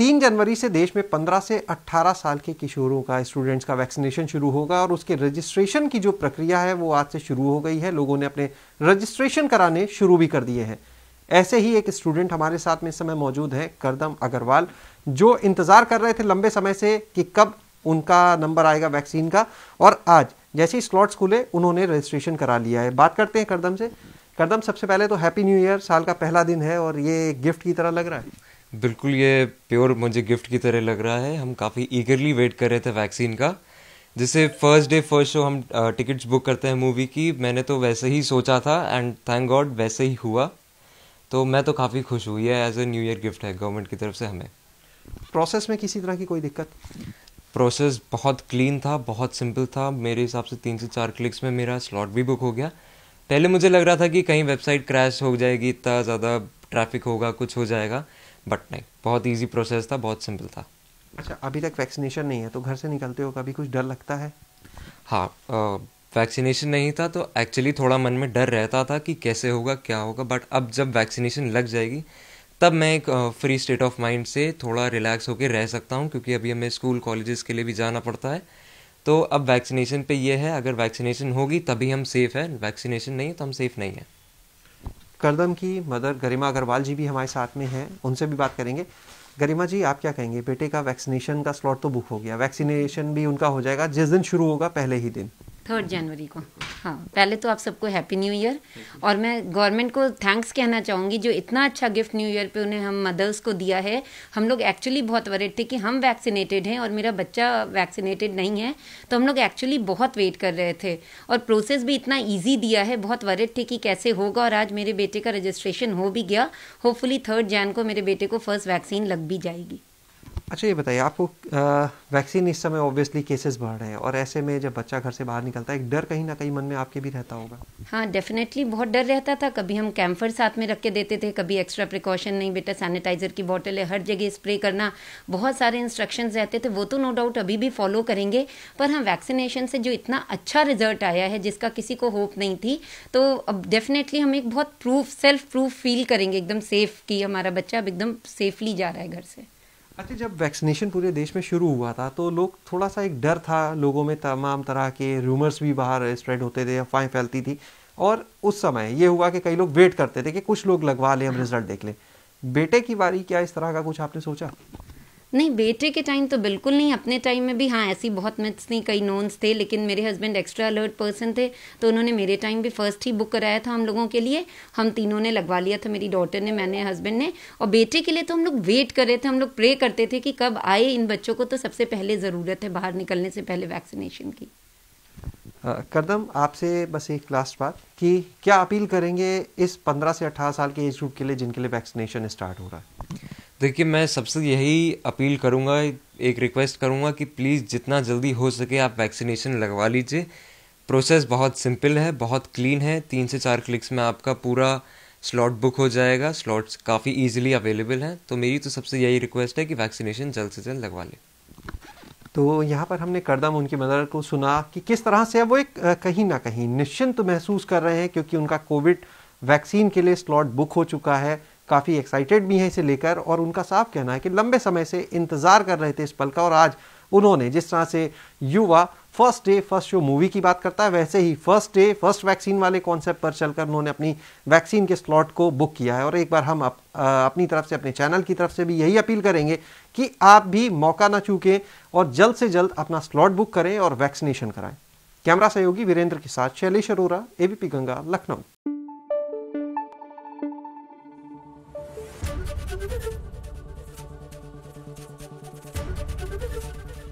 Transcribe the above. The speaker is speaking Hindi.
तीन जनवरी से देश में 15 से 18 साल के किशोरों का स्टूडेंट्स का वैक्सीनेशन शुरू होगा और उसके रजिस्ट्रेशन की जो प्रक्रिया है वो आज से शुरू हो गई है लोगों ने अपने रजिस्ट्रेशन कराने शुरू भी कर दिए हैं ऐसे ही एक स्टूडेंट हमारे साथ में इस समय मौजूद है करदम अग्रवाल जो इंतजार कर रहे थे लंबे समय से कि कब उनका नंबर आएगा वैक्सीन का और आज जैसे ही स्लॉट्स खुले उन्होंने रजिस्ट्रेशन करा लिया है बात करते हैं करदम से करदम सबसे पहले तो हैप्पी न्यू ईयर साल का पहला दिन है और ये गिफ्ट की तरह लग रहा है बिल्कुल ये प्योर मुझे गिफ्ट की तरह लग रहा है हम काफ़ी ईगरली वेट कर रहे थे वैक्सीन का जैसे फर्स्ट डे फर्स्ट शो हम टिकट्स बुक करते हैं मूवी की मैंने तो वैसे ही सोचा था एंड थैंक गॉड वैसे ही हुआ तो मैं तो काफ़ी खुश हुई है as a new year gift है गवर्नमेंट की तरफ से हमें प्रोसेस में किसी तरह की कोई दिक्कत प्रोसेस बहुत क्लीन था बहुत सिंपल था मेरे हिसाब से तीन से चार क्लिक्स में मेरा स्लॉट भी बुक हो गया पहले मुझे लग रहा था कि कहीं वेबसाइट क्रैश हो जाएगी इतना ज़्यादा ट्रैफिक होगा कुछ हो जाएगा बट नहीं बहुत ईजी प्रोसेस था बहुत सिंपल था अच्छा अभी तक वैक्सीनेशन नहीं है तो घर से निकलते हो कभी कुछ डर लगता है हाँ वैक्सीनेशन नहीं था तो एक्चुअली थोड़ा मन में डर रहता था कि कैसे होगा क्या होगा बट अब जब वैक्सीनेशन लग जाएगी तब मैं एक फ्री स्टेट ऑफ माइंड से थोड़ा रिलैक्स होकर रह सकता हूँ क्योंकि अभी हमें स्कूल कॉलेजेस के लिए भी जाना पड़ता है तो अब वैक्सीनेशन पे ये है अगर वैक्सीनेशन होगी तभी हम सेफ़ हैं वैक्सीनेशन नहीं है तो हम सेफ़ नहीं हैं करदम की मदर गरिमा अग्रवाल जी भी हमारे साथ में हैं उनसे भी बात करेंगे गरिमा जी आप क्या कहेंगे बेटे का वैक्सीनेशन का स्लॉट तो बुक हो गया वैक्सीनेशन भी उनका हो जाएगा जिस दिन शुरू होगा पहले ही दिन थर्ड जनवरी को हाँ पहले तो आप सबको हैप्पी न्यू ईयर और मैं गवर्नमेंट को थैंक्स कहना चाहूँगी जो इतना अच्छा गिफ्ट न्यू ईयर पे उन्हें हम मदर्स को दिया है हम लोग एक्चुअली बहुत वरिड थे कि हम वैक्सीनेटेड हैं और मेरा बच्चा वैक्सीनेटेड नहीं है तो हम लोग एक्चुअली बहुत वेट कर रहे थे और प्रोसेस भी इतना ईजी दिया है बहुत वरिड थे कि कैसे होगा और आज मेरे बेटे का रजिस्ट्रेशन हो भी गया होपफुली थर्ड जैन को मेरे बेटे को फर्स्ट वैक्सीन लग भी जाएगी अच्छा ये बताइए आपको वैक्सीन इस समय ऑब्वियसली केसेस बढ़ रहे हैं और ऐसे में जब बच्चा घर से बाहर निकलता है एक डर कहीं ना कहीं मन में आपके भी रहता होगा हाँ डेफिनेटली बहुत डर रहता था कभी हम कैम्फर साथ में रख के देते थे कभी एक्स्ट्रा प्रिकॉशन नहीं बेटा सैनिटाइजर की बॉटल है हर जगह स्प्रे करना बहुत सारे इंस्ट्रक्शन रहते थे वो तो नो डाउट अभी भी फॉलो करेंगे पर हम हाँ, वैक्सीनेशन से जो इतना अच्छा रिजल्ट आया है जिसका किसी को होप नहीं थी तो अब डेफिनेटली हम एक बहुत प्रूफ सेल्फ प्रूफ फील करेंगे एकदम सेफ कि हमारा बच्चा अब एकदम सेफली जा रहा है घर से अच्छा जब वैक्सीनेशन पूरे देश में शुरू हुआ था तो लोग थोड़ा सा एक डर था लोगों में तमाम तरह के रूमर्स भी बाहर स्प्रेड होते थे अफवाहें फैलती थी और उस समय ये हुआ कि कई लोग वेट करते थे कि कुछ लोग लगवा लें हम रिजल्ट देख लें बेटे की बारी क्या इस तरह का कुछ आपने सोचा नहीं बेटे के टाइम तो बिल्कुल नहीं अपने टाइम में भी हाँ ऐसी बहुत मिथ्स थी कई नोन्स थे लेकिन मेरे हस्बैंड एक्स्ट्रा अलर्ट पर्सन थे तो उन्होंने मेरे टाइम भी फर्स्ट ही बुक कराया था हम लोगों के लिए हम तीनों ने लगवा लिया था मेरी डॉटर ने मैंने हस्बैंड ने और बेटे के लिए तो हम लोग वेट कर रहे थे हम लोग प्रे करते थे कि कब आए इन बच्चों को तो सबसे पहले ज़रूरत है बाहर निकलने से पहले वैक्सीनेशन की कदम आपसे बस एक लास्ट बात कि क्या अपील करेंगे इस पंद्रह से अठारह साल के एज ग्रुप के लिए जिनके लिए वैक्सीनेशन स्टार्ट हो रहा है देखिए मैं सबसे यही अपील करूँगा एक रिक्वेस्ट करूँगा कि प्लीज़ जितना जल्दी हो सके आप वैक्सीनेशन लगवा लीजिए प्रोसेस बहुत सिंपल है बहुत क्लीन है तीन से चार क्लिक्स में आपका पूरा स्लॉट बुक हो जाएगा स्लॉट्स काफ़ी इजीली अवेलेबल हैं तो मेरी तो सबसे यही रिक्वेस्ट है कि वैक्सीनेशन जल्द से जल्द लगवा लें तो यहाँ पर हमने करदम उनकी मदर को सुना कि किस तरह से वो एक कहीं ना कहीं निश्चिंत महसूस कर रहे हैं क्योंकि उनका कोविड वैक्सीन के लिए स्लॉट बुक हो चुका है काफ़ी एक्साइटेड भी हैं इसे लेकर और उनका साफ कहना है कि लंबे समय से इंतज़ार कर रहे थे इस पल का और आज उन्होंने जिस तरह से युवा first day first show movie की बात करता है वैसे ही फर्स्ट डे फर्स्ट वैक्सीन वाले कॉन्सेप्ट पर चलकर उन्होंने अपनी वैक्सीन के स्लॉट को बुक किया है और एक बार हम अप, आ, अपनी तरफ से अपने चैनल की तरफ से भी यही अपील करेंगे कि आप भी मौका ना चूकें और जल्द से जल्द अपना स्लॉट बुक करें और वैक्सीनेशन कराएं कैमरा सहयोगी वीरेंद्र के साथ शैलेश अरोरा एबीपी गंगा लखनऊ